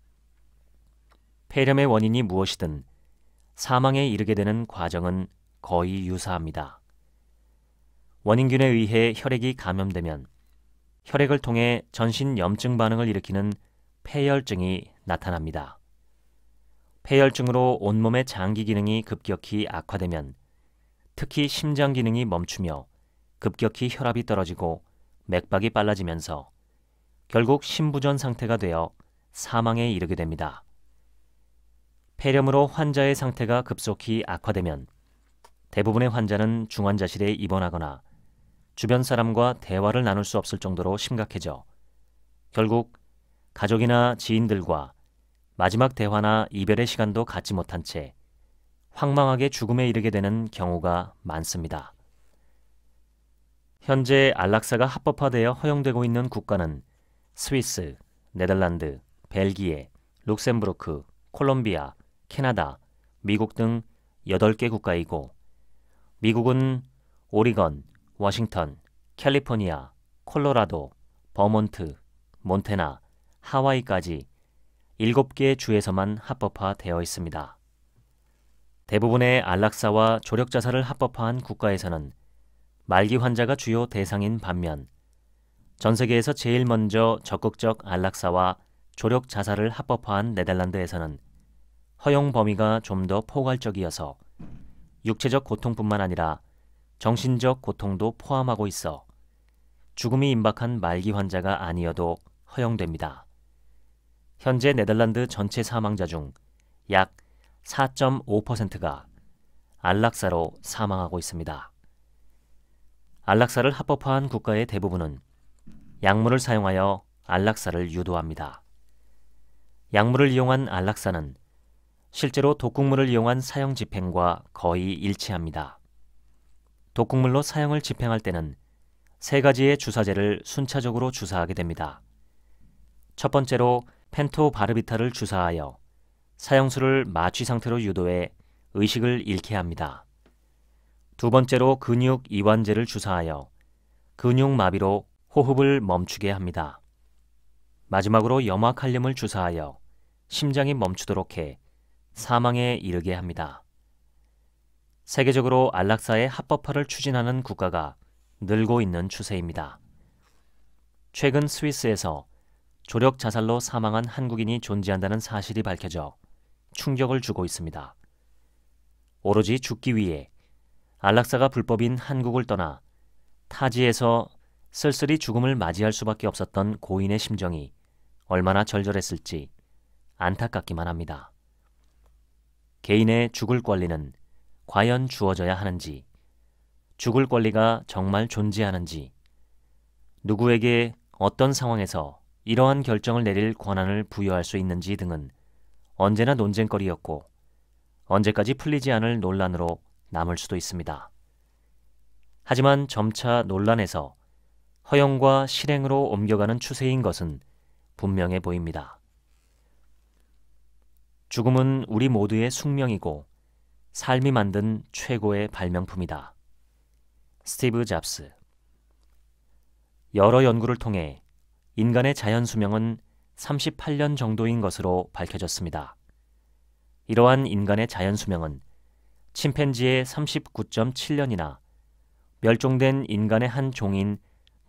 폐렴의 원인이 무엇이든 사망에 이르게 되는 과정은 거의 유사합니다. 원인균에 의해 혈액이 감염되면 혈액을 통해 전신 염증 반응을 일으키는 폐혈증이 나타납니다. 폐혈증으로 온몸의 장기 기능이 급격히 악화되면 특히 심장 기능이 멈추며 급격히 혈압이 떨어지고 맥박이 빨라지면서 결국 심부전 상태가 되어 사망에 이르게 됩니다. 폐렴으로 환자의 상태가 급속히 악화되면 대부분의 환자는 중환자실에 입원하거나 주변 사람과 대화를 나눌 수 없을 정도로 심각해져 결국 가족이나 지인들과 마지막 대화나 이별의 시간도 갖지 못한 채 황망하게 죽음에 이르게 되는 경우가 많습니다. 현재 안락사가 합법화되어 허용되고 있는 국가는 스위스, 네덜란드, 벨기에, 룩셈부르크, 콜롬비아, 캐나다, 미국 등 8개 국가이고 미국은 오리건, 워싱턴, 캘리포니아, 콜로라도, 버몬트, 몬테나, 하와이까지 7개 주에서만 합법화되어 있습니다. 대부분의 안락사와 조력자살을 합법화한 국가에서는 말기 환자가 주요 대상인 반면 전 세계에서 제일 먼저 적극적 안락사와 조력 자살을 합법화한 네덜란드에서는 허용 범위가 좀 더 포괄적이어서 육체적 고통뿐만 아니라 정신적 고통도 포함하고 있어 죽음이 임박한 말기 환자가 아니어도 허용됩니다. 현재 네덜란드 전체 사망자 중약 4.5%가 안락사로 사망하고 있습니다. 안락사를 합법화한 국가의 대부분은 약물을 사용하여 안락사를 유도합니다. 약물을 이용한 안락사는 실제로 독극물을 이용한 사형 집행과 거의 일치합니다. 독극물로 사형을 집행할 때는 세 가지의 주사제를 순차적으로 주사하게 됩니다. 첫 번째로 펜토바르비타를 주사하여 사형수를 마취 상태로 유도해 의식을 잃게 합니다. 두 번째로 근육 이완제를 주사하여 근육 마비로 호흡을 멈추게 합니다. 마지막으로 염화칼륨을 주사하여 심장이 멈추도록 해 사망에 이르게 합니다. 세계적으로 안락사의 합법화를 추진하는 국가가 늘고 있는 추세입니다. 최근 스위스에서 조력 자살로 사망한 한국인이 존재한다는 사실이 밝혀져 충격을 주고 있습니다. 오로지 죽기 위해 안락사가 불법인 한국을 떠나 타지에서 쓸쓸히 죽음을 맞이할 수밖에 없었던 고인의 심정이 얼마나 절절했을지 안타깝기만 합니다. 개인의 죽을 권리는 과연 주어져야 하는지, 죽을 권리가 정말 존재하는지, 누구에게 어떤 상황에서 이러한 결정을 내릴 권한을 부여할 수 있는지 등은 언제나 논쟁거리였고 언제까지 풀리지 않을 논란으로 남을 수도 있습니다. 하지만 점차 논란에서 허용과 실행으로 옮겨가는 추세인 것은 분명해 보입니다. 죽음은 우리 모두의 숙명이고 삶이 만든 최고의 발명품이다. 스티브 잡스 여러 연구를 통해 인간의 자연 수명은 38년 정도인 것으로 밝혀졌습니다. 이러한 인간의 자연 수명은 침팬지의 39.7년이나 멸종된 인간의 한 종인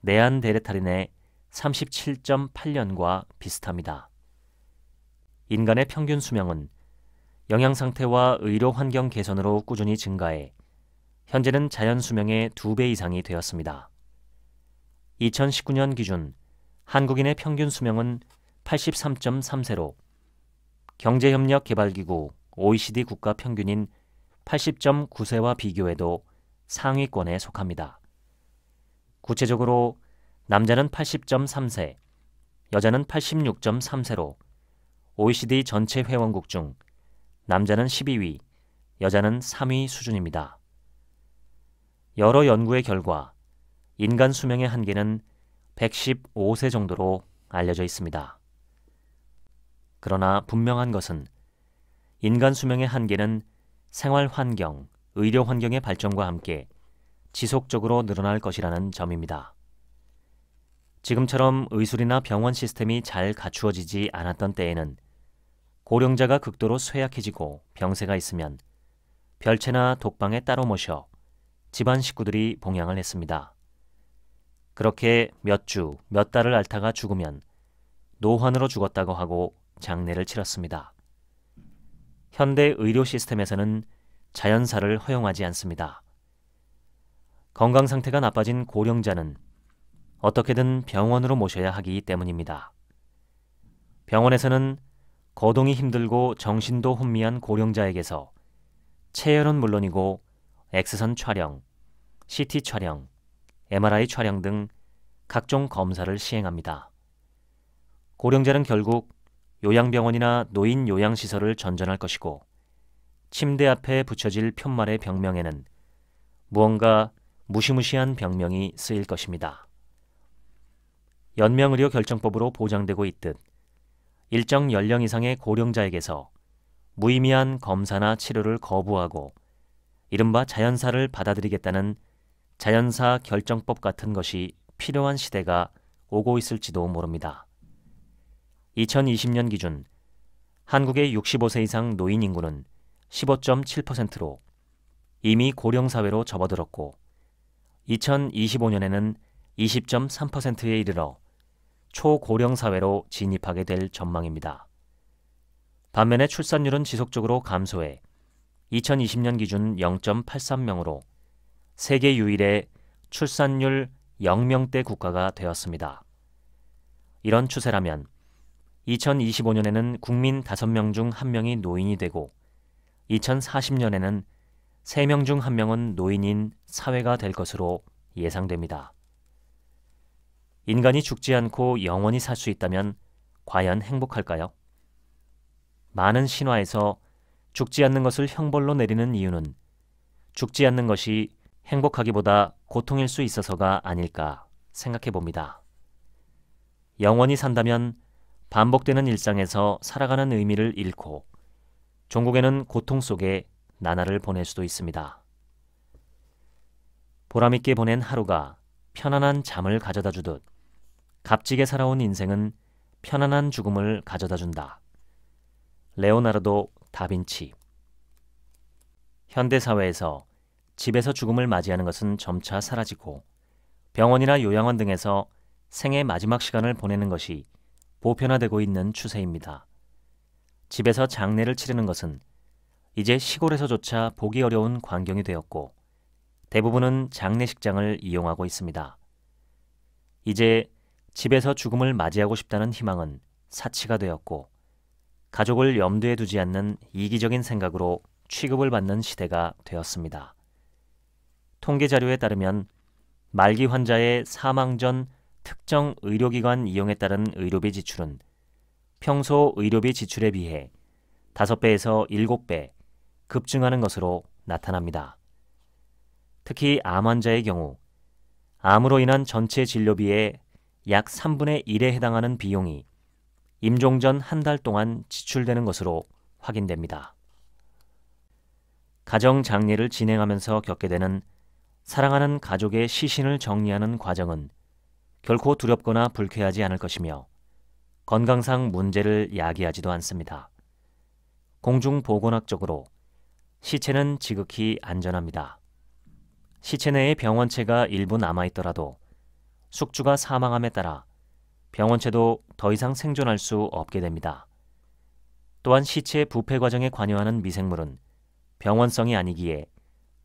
네안데르탈인의 37.8년과 비슷합니다. 인간의 평균 수명은 영양 상태와 의료 환경 개선으로 꾸준히 증가해 현재는 자연 수명의 2배 이상이 되었습니다. 2019년 기준 한국인의 평균 수명은 83.3세로 경제협력개발기구 OECD 국가 평균인 80.9세와 비교해도 상위권에 속합니다. 구체적으로 남자는 80.3세, 여자는 86.3세로 OECD 전체 회원국 중 남자는 12위, 여자는 3위 수준입니다. 여러 연구의 결과 인간 수명의 한계는 115세 정도로 알려져 있습니다. 그러나 분명한 것은 인간 수명의 한계는 생활 환경, 의료 환경의 발전과 함께 지속적으로 늘어날 것이라는 점입니다. 지금처럼 의술이나 병원 시스템이 잘 갖추어지지 않았던 때에는 고령자가 극도로 쇠약해지고 병세가 있으면 별채나 독방에 따로 모셔 집안 식구들이 봉양을 했습니다. 그렇게 몇 주, 몇 달을 앓다가 죽으면 노환으로 죽었다고 하고 장례를 치렀습니다. 현대 의료 시스템에서는 자연사를 허용하지 않습니다. 건강 상태가 나빠진 고령자는 어떻게든 병원으로 모셔야 하기 때문입니다. 병원에서는 거동이 힘들고 정신도 혼미한 고령자에게서 체열은 물론이고 엑스선 촬영, CT 촬영, MRI 촬영 등 각종 검사를 시행합니다. 고령자는 결국 요양병원이나 노인 요양시설을 전전할 것이고 침대 앞에 붙여질 푯말의 병명에는 무언가 무시무시한 병명이 쓰일 것입니다. 연명의료 결정법으로 보장되고 있듯 일정 연령 이상의 고령자에게서 무의미한 검사나 치료를 거부하고 이른바 자연사를 받아들이겠다는 자연사 결정법 같은 것이 필요한 시대가 오고 있을지도 모릅니다. 2020년 기준 한국의 65세 이상 노인 인구는 15.7%로 이미 고령 사회로 접어들었고 2025년에는 20.3%에 이르러 초고령 사회로 진입하게 될 전망입니다. 반면에 출산율은 지속적으로 감소해 2020년 기준 0.83명으로 세계 유일의 출산율 0명대 국가가 되었습니다. 이런 추세라면 2025년에는 국민 5명 중 1명이 노인이 되고 2040년에는 3명 중 1명은 노인인 사회가 될 것으로 예상됩니다. 인간이 죽지 않고 영원히 살 수 있다면 과연 행복할까요? 많은 신화에서 죽지 않는 것을 형벌로 내리는 이유는 죽지 않는 것이 행복하기보다 고통일 수 있어서가 아닐까 생각해 봅니다. 영원히 산다면 반복되는 일상에서 살아가는 의미를 잃고 종국에는 고통 속에 나날을 보낼 수도 있습니다. 보람있게 보낸 하루가 편안한 잠을 가져다 주듯 값지게 살아온 인생은 편안한 죽음을 가져다 준다. 레오나르도 다빈치 현대사회에서 집에서 죽음을 맞이하는 것은 점차 사라지고 병원이나 요양원 등에서 생의 마지막 시간을 보내는 것이 보편화되고 있는 추세입니다. 집에서 장례를 치르는 것은 이제 시골에서조차 보기 어려운 광경이 되었고 대부분은 장례식장을 이용하고 있습니다. 이제 집에서 죽음을 맞이하고 싶다는 희망은 사치가 되었고 가족을 염두에 두지 않는 이기적인 생각으로 취급을 받는 시대가 되었습니다. 통계 자료에 따르면 말기 환자의 사망 전 특정 의료기관 이용에 따른 의료비 지출은 평소 의료비 지출에 비해 5배에서 7배 급증하는 것으로 나타납니다. 특히 암 환자의 경우 암으로 인한 전체 진료비의 약 3분의 1에 해당하는 비용이 임종 전 한 달 동안 지출되는 것으로 확인됩니다. 가정 장례를 진행하면서 겪게 되는 사랑하는 가족의 시신을 정리하는 과정은 결코 두렵거나 불쾌하지 않을 것이며 건강상 문제를 야기하지도 않습니다. 공중 보건학적으로 시체는 지극히 안전합니다. 시체 내에 병원체가 일부 남아있더라도 숙주가 사망함에 따라 병원체도 더 이상 생존할 수 없게 됩니다. 또한 시체 부패 과정에 관여하는 미생물은 병원성이 아니기에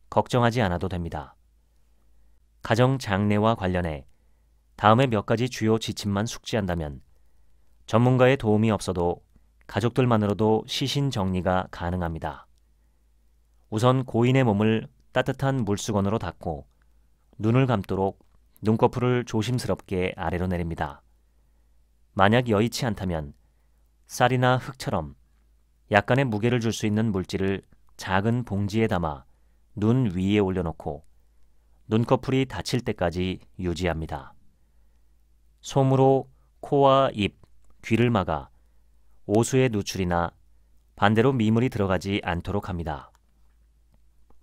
걱정하지 않아도 됩니다. 가정 장례와 관련해 다음에몇 가지 주요 지침만 숙지한다면 전문가의 도움이 없어도 가족들만으로도 시신 정리가 가능합니다. 우선 고인의 몸을 따뜻한 물수건으로 닦고 눈을 감도록 눈꺼풀을 조심스럽게 아래로 내립니다. 만약 여의치 않다면 쌀이나 흙처럼 약간의 무게를 줄 수 있는 물질을 작은 봉지에 담아 눈 위에 올려놓고 눈꺼풀이 다칠 때까지 유지합니다. 솜으로 코와 입, 귀를 막아 오수의 누출이나 반대로 미물이 들어가지 않도록 합니다.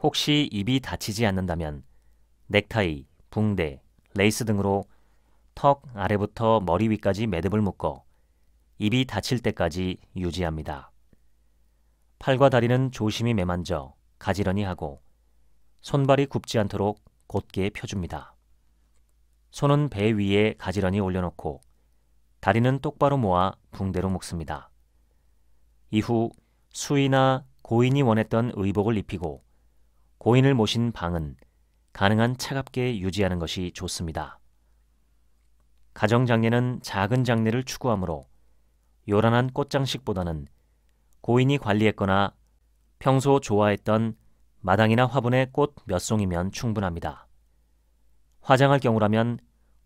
혹시 입이 다치지 않는다면 넥타이, 붕대, 레이스 등으로 턱 아래부터 머리 위까지 매듭을 묶어 입이 다칠 때까지 유지합니다. 팔과 다리는 조심히 매만져 가지런히 하고 손발이 굽지 않도록 곧게 펴줍니다. 손은 배 위에 가지런히 올려놓고 다리는 똑바로 모아 붕대로 묶습니다. 이후 수의나 고인이 원했던 의복을 입히고 고인을 모신 방은 가능한 차갑게 유지하는 것이 좋습니다. 가정장례는 작은 장례를 추구하므로 요란한 꽃장식보다는 고인이 관리했거나 평소 좋아했던 마당이나 화분에 꽃 몇 송이면 충분합니다. 화장할 경우라면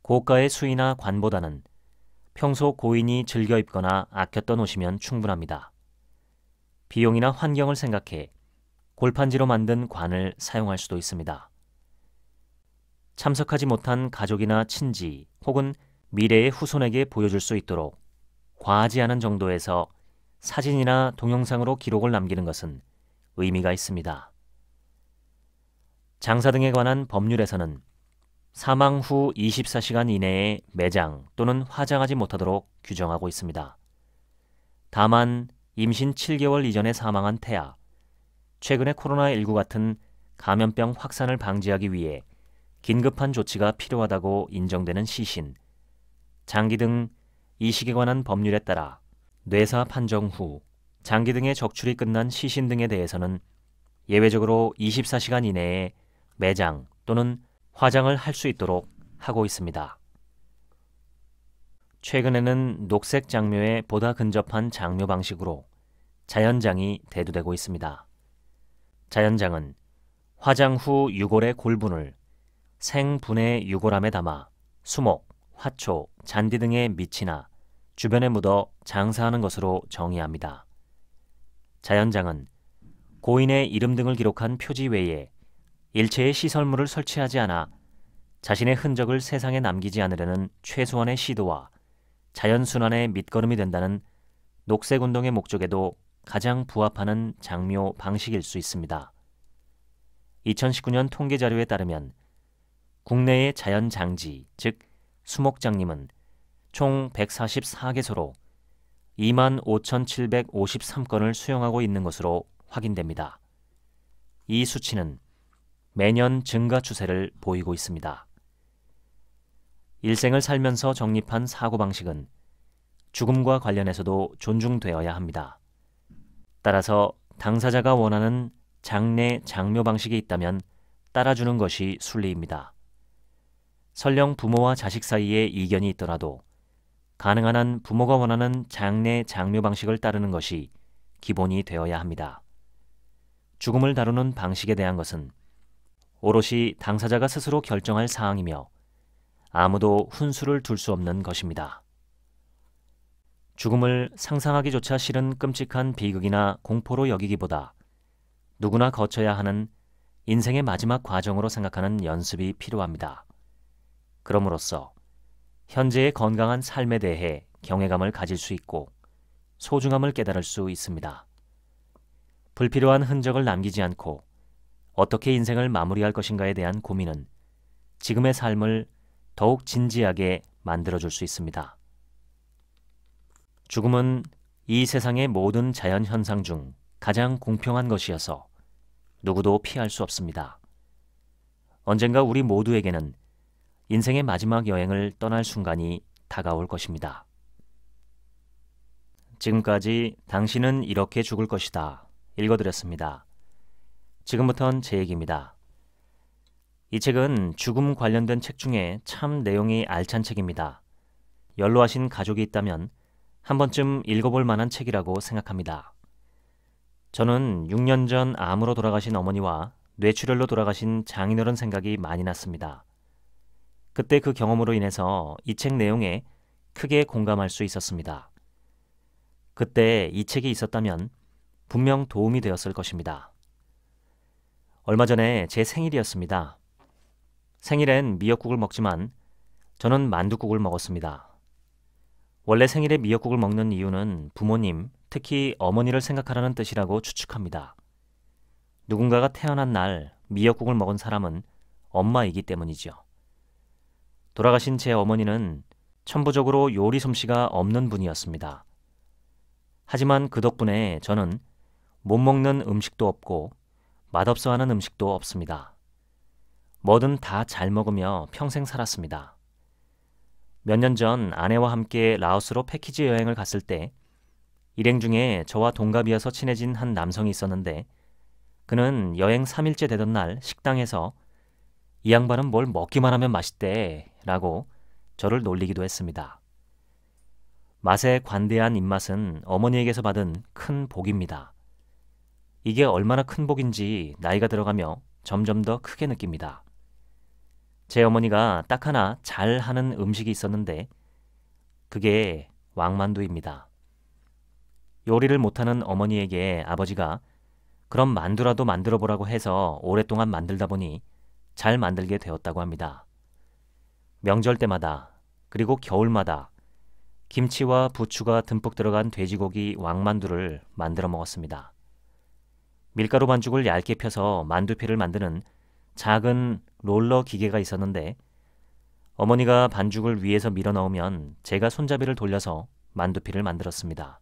고가의 수이나 관보다는 평소 고인이 즐겨 입거나 아꼈던 옷이면 충분합니다. 비용이나 환경을 생각해 골판지로 만든 관을 사용할 수도 있습니다. 참석하지 못한 가족이나 친지 혹은 미래의 후손에게 보여줄 수 있도록 과하지 않은 정도에서 사진이나 동영상으로 기록을 남기는 것은 의미가 있습니다. 장사 등에 관한 법률에서는 사망 후 24시간 이내에 매장 또는 화장하지 못하도록 규정하고 있습니다. 다만 임신 7개월 이전에 사망한 태아, 최근의 코로나19 같은 감염병 확산을 방지하기 위해 긴급한 조치가 필요하다고 인정되는 시신, 장기 등 이식에 관한 법률에 따라 뇌사 판정 후 장기 등의 적출이 끝난 시신 등에 대해서는 예외적으로 24시간 이내에 매장 또는 화장을 할 수 있도록 하고 있습니다. 최근에는 녹색 장묘에 보다 근접한 장묘 방식으로 자연장이 대두되고 있습니다. 자연장은 화장 후 유골의 골분을 생분해 유골함에 담아 수목, 화초, 잔디 등의 밑이나 주변에 묻어 장사하는 것으로 정의합니다. 자연장은 고인의 이름 등을 기록한 표지 외에 일체의 시설물을 설치하지 않아 자신의 흔적을 세상에 남기지 않으려는 최소한의 시도와 자연순환의 밑거름이 된다는 녹색운동의 목적에도 가장 부합하는 장묘 방식일 수 있습니다. 2019년 통계자료에 따르면 국내의 자연장지, 즉 수목장님은 총 144개소로 25,753건을 수용하고 있는 것으로 확인됩니다. 이 수치는 매년 증가 추세를 보이고 있습니다. 일생을 살면서 정립한 사고방식은 죽음과 관련해서도 존중되어야 합니다. 따라서 당사자가 원하는 장례 장묘 방식이 있다면 따라주는 것이 순리입니다. 설령 부모와 자식 사이에 이견이 있더라도 가능한 한 부모가 원하는 장례 장묘 방식을 따르는 것이 기본이 되어야 합니다. 죽음을 다루는 방식에 대한 것은 오롯이 당사자가 스스로 결정할 사항이며 아무도 훈수를 둘 수 없는 것입니다. 죽음을 상상하기조차 싫은 끔찍한 비극이나 공포로 여기기보다 누구나 거쳐야 하는 인생의 마지막 과정으로 생각하는 연습이 필요합니다. 그럼으로써 현재의 건강한 삶에 대해 경외감을 가질 수 있고 소중함을 깨달을 수 있습니다. 불필요한 흔적을 남기지 않고 어떻게 인생을 마무리할 것인가에 대한 고민은 지금의 삶을 더욱 진지하게 만들어줄 수 있습니다. 죽음은 이 세상의 모든 자연 현상 중 가장 공평한 것이어서 누구도 피할 수 없습니다. 언젠가 우리 모두에게는 인생의 마지막 여행을 떠날 순간이 다가올 것입니다. 지금까지 당신은 이렇게 죽을 것이다 읽어드렸습니다. 지금부턴 제 얘기입니다. 이 책은 죽음 관련된 책 중에 참 내용이 알찬 책입니다. 연로하신 가족이 있다면 한 번쯤 읽어볼 만한 책이라고 생각합니다. 저는 6년 전 암으로 돌아가신 어머니와 뇌출혈로 돌아가신 장인어른 생각이 많이 났습니다. 그때 그 경험으로 인해서 이 책 내용에 크게 공감할 수 있었습니다. 그때 이 책이 있었다면 분명 도움이 되었을 것입니다. 얼마 전에 제 생일이었습니다. 생일엔 미역국을 먹지만 저는 만둣국을 먹었습니다. 원래 생일에 미역국을 먹는 이유는 부모님, 특히 어머니를 생각하라는 뜻이라고 추측합니다. 누군가가 태어난 날 미역국을 먹은 사람은 엄마이기 때문이죠. 돌아가신 제 어머니는 천부적으로 요리 솜씨가 없는 분이었습니다. 하지만 그 덕분에 저는 못 먹는 음식도 없고 맛없어 하는 음식도 없습니다. 뭐든 다 잘 먹으며 평생 살았습니다. 몇 년 전 아내와 함께 라오스로 패키지 여행을 갔을 때 일행 중에 저와 동갑이어서 친해진 한 남성이 있었는데 그는 여행 3일째 되던 날 식당에서 이 양반은 뭘 먹기만 하면 맛있대 라고 저를 놀리기도 했습니다. 맛에 관대한 입맛은 어머니에게서 받은 큰 복입니다. 이게 얼마나 큰 복인지 나이가 들어가며 점점 더 크게 느낍니다. 제 어머니가 딱 하나 잘 하는 음식이 있었는데 그게 왕만두입니다. 요리를 못하는 어머니에게 아버지가 그럼 만두라도 만들어 보라고 해서 오랫동안 만들다 보니 잘 만들게 되었다고 합니다. 명절 때마다 그리고 겨울마다 김치와 부추가 듬뿍 들어간 돼지고기 왕만두를 만들어 먹었습니다. 밀가루 반죽을 얇게 펴서 만두피를 만드는 작은 롤러 기계가 있었는데 어머니가 반죽을 위에서 밀어 넣으면 제가 손잡이를 돌려서 만두피를 만들었습니다.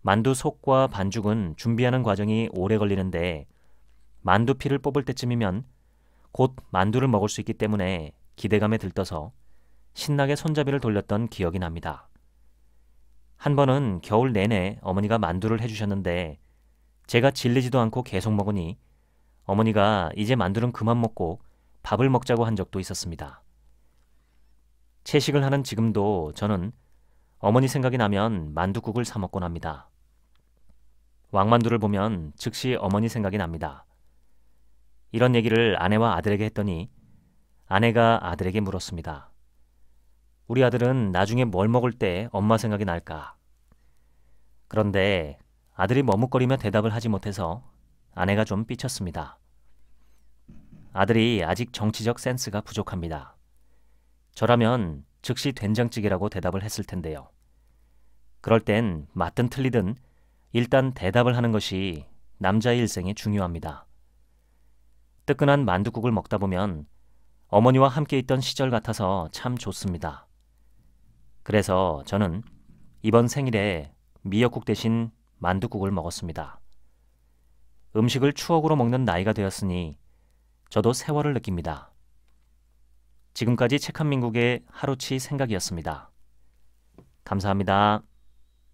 만두 속과 반죽은 준비하는 과정이 오래 걸리는데 만두피를 뽑을 때쯤이면 곧 만두를 먹을 수 있기 때문에 기대감에 들떠서 신나게 손잡이를 돌렸던 기억이 납니다. 한 번은 겨울 내내 어머니가 만두를 해주셨는데 제가 질리지도 않고 계속 먹으니 어머니가 이제 만두는 그만 먹고 밥을 먹자고 한 적도 있었습니다. 채식을 하는 지금도 저는 어머니 생각이 나면 만두국을 사 먹곤 합니다. 왕만두를 보면 즉시 어머니 생각이 납니다. 이런 얘기를 아내와 아들에게 했더니 아내가 아들에게 물었습니다. 우리 아들은 나중에 뭘 먹을 때 엄마 생각이 날까? 그런데 아들이 머뭇거리며 대답을 하지 못해서 아내가 좀 삐쳤습니다. 아들이 아직 정치적 센스가 부족합니다. 저라면 즉시 된장찌개라고 대답을 했을 텐데요. 그럴 땐 맞든 틀리든 일단 대답을 하는 것이 남자의 일생에 중요합니다. 뜨끈한 만둣국을 먹다 보면 어머니와 함께 있던 시절 같아서 참 좋습니다. 그래서 저는 이번 생일에 미역국 대신 만두국을 먹었습니다. 음식을 추억으로 먹는 나이가 되었으니 저도 세월을 느낍니다. 지금까지 책한민국의 하루치 생각이었습니다. 감사합니다.